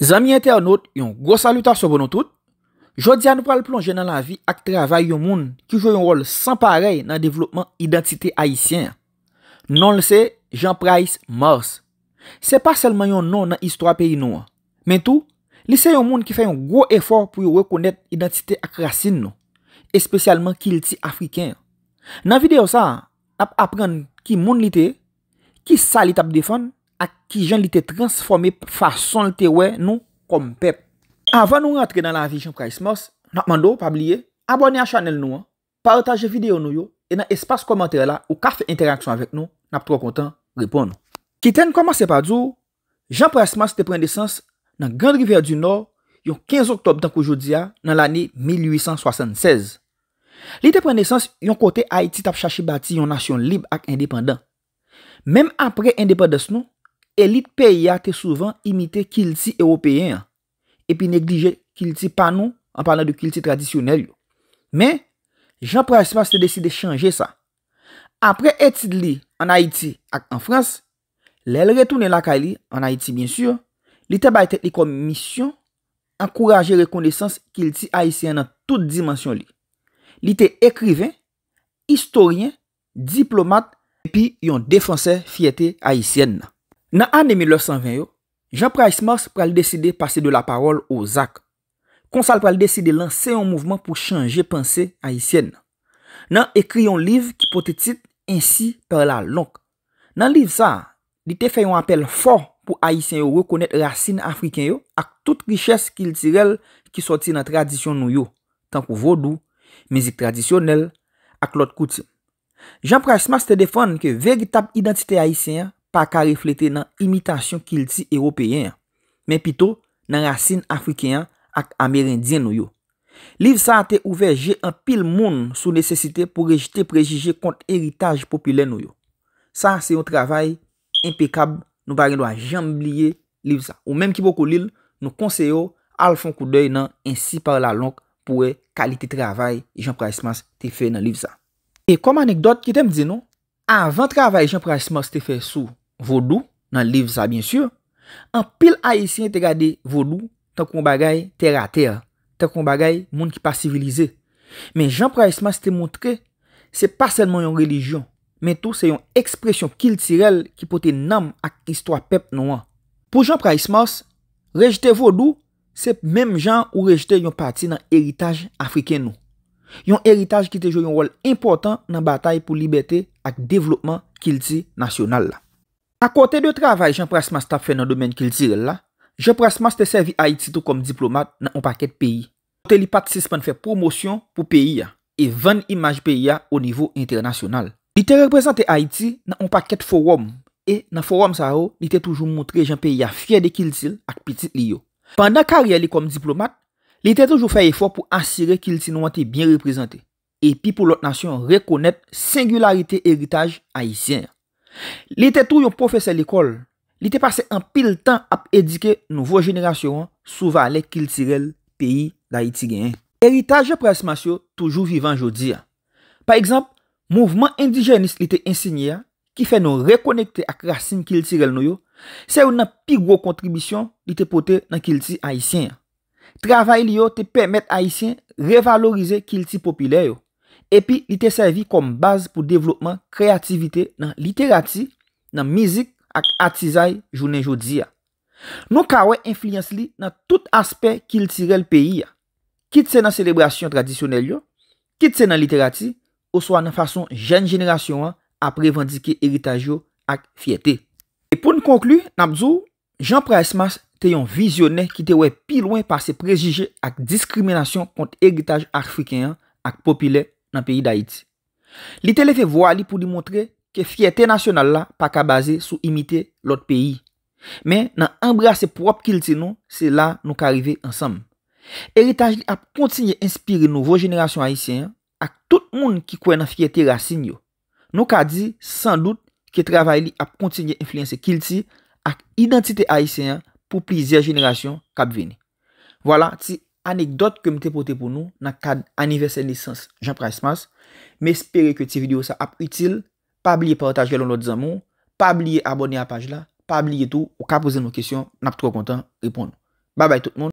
Zami internet yon gwo saluta sou bono tout, jodi an nou pral plonje nan la vi ak travay yon moun ki jo yon rol san parey nan devlopman identite Haitien. Non lese Jean-Price Mars. Se pa selman yon nou nan istwa peyi nou. Men tou, lese yon moun ki fè yon gwo efor pou yon rekonet identite ak rasin nou, espesyalman kil ti Afriken. Nan videyo sa, ap apren ki moun li te, ki sa li tap defan, ak ki jan li te transforme fason li te we nou kom pep. Avan nou rentre nan la avijan Prysmos, nan mandou, pabliye, abone an chanel nou an, partaje videyo nou yo, e nan espas komantere la ou kafe interaksyon avek nou, nap tro kontan, repon nou. Ki ten koman se padzou, jan Prysmos te prende sens nan Grand Rivier du Nord yon 15 Oktob tanko jodia nan lani 1876. Li te prende sens yon kote Haiti tap chachi bati yon nation lib ak independant. Mem apre independes nou, elit peya te souvan imite kilti Ewopeyen an, epi neglije kilti panou an palan de kilti tradisyonel yo. Men, Jean-Prasma se deside chanje sa. Apre eti li an Haiti ak an Frans, lèl retounen laka li an Haiti bin sur, li te bayte li kon misyon, ankuraje rekondesans kilti Haitien nan tout dimansyon li. Li te ekriven, historien, diplomat, epi yon defanse fiete Haitien nan. Nan an de 1920 yo, Jean Prismas pral deside pase de la parol o Zak. Konsal pral deside lanse yon mouvment pou chanje panse Haitienne. Nan ekri yon liv ki potetit ensi per la lank. Nan liv sa, di te fe yon apel for pou Haitienne yo rekonnet rasine Afrikan yo ak tout richesse kiltirel ki soti nan tradisyon nou yo, tankou vodou, mizik tradisyonel, ak lot kouti. Jean Prismas te defande ke veritab identite Haitienne yo pa ka reflete nan imitasyon kilti eropeyen, men pito nan rasin afrikeyan ak Amerindien nou yo. Liv sa te ouveje an pil moun sou nesesite pou rejite prejije kont eritaj popile nou yo. Sa se yon travay impekab nou bari nou a jambliye liv sa. Ou menm ki bokou lil, nou konseyo al fon kou doy nan ensi par la lank pou e kalite travay Jean-Prasmas te fe nan liv sa. E kom anekdot ki tem di nou, avan travay Jean-Prasmas te fe sou Vodou nan liv sa bin syur, an pil haisyen te gade vodou tan kon bagay ter a ter, tan kon bagay moun ki pa sivilize. Men Jean Prismas te montre, se pa senman yon relijyon, men tou se yon ekspresyon kiltirel ki pote nam ak istwa pep nou an. Pou Jean Prismas, rejete vodou sep menm jan ou rejete yon pati nan eritaj afriken nou. Yon eritaj ki te jo yon rol important nan batay pou liberté ak devlopman kilti nasyonal la. A kote de travay, jen prasman stap fè nan domen kiltire la, jen prasman stè servi Haiti tou kom diplomat nan an paket peyi. A kote li patrisman fè promosyon pou peyi ya, e vèn imaj peyi ya o nivou internasyonal. Li tè reprezentè Haiti nan an paket forum, e nan forum sa ro oh, li tè toujou mwotre jen peyi ya fè de kiltil ak piti li yo. Pandan kariye li kom diplomat, li tè toujou fè e fò pou ansire kiltil nou an te bien reprezentè, e pi pou lot nasyon rekonèt singularite eritage Haitien ya. Li te tou yon profese l'ekol, li te pase an pil tan ap edike nouvo jenerasyon sou valè kiltirel peyi da iti gen. Eritaje prasmas yo toujou vivan jodi. Par ekzamp, mouvman indijenist li te insinye ki fe nou rekonekte ak rasin kiltirel nou yo, se ou nan pigwo kontribisyon li te pote nan kilti haisyen. Travay li yo te pemet haisyen revalorize kilti popile yo. Epi, li te servi kom base pou devlopman kreativite nan literati, nan mizik ak atizay jounen jodi ya. Nou kawe influence li nan tout aspe kiltirel peyi ya. Kit se nan celebrasyon tradisyonel yo, kit se nan literati, ou so an nan fason jen jenerasyon an ap revandike eritaj yo ak fiyete. E pou nou konklu, nan mzou, Jean Prismas te yon vizyonen ki te we pi loin pa se prejije ak diskriminasyon kont eritaj afrikan an ak popile. nan peyi da iti. Li telefe vwa li pou dimontre ke fiyete nasyonal la pa ka baze sou imite lot peyi. Men nan embrase prop kilti nou, se la nou ka rive ansam. Eritaj li ap kontinye inspire nouvo jenerasyon Haitien ak tout moun ki kwen nan fiyete rasin yo. Nou ka di san lout ke travay li ap kontinye influence kilti ak identite Haitien pou plizier jenerasyon kabveni. Voilà ti anekdot ke mi te pote pou nou, nan kad aniversen lisans, jen pras mas, me espere ke ti video sa ap util, pa abliye partaj velon lot zanmou, pa abliye abonye apaj la, pa abliye tou, ou ka pose nou kesyon, nan ap tro kontan, ripon. Ba bay tout moun.